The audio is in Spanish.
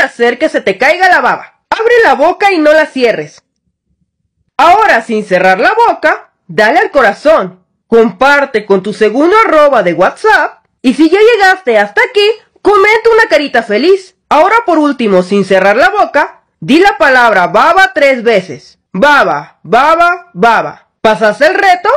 hacer que se te caiga la baba. Abre la boca y no la cierres. Ahora, sin cerrar la boca, dale al corazón. Comparte con tu segundo arroba de WhatsApp. Y si ya llegaste hasta aquí, comenta una carita feliz. Ahora por último, sin cerrar la boca, di la palabra baba tres veces. Baba, baba, baba. ¿Pasas el reto?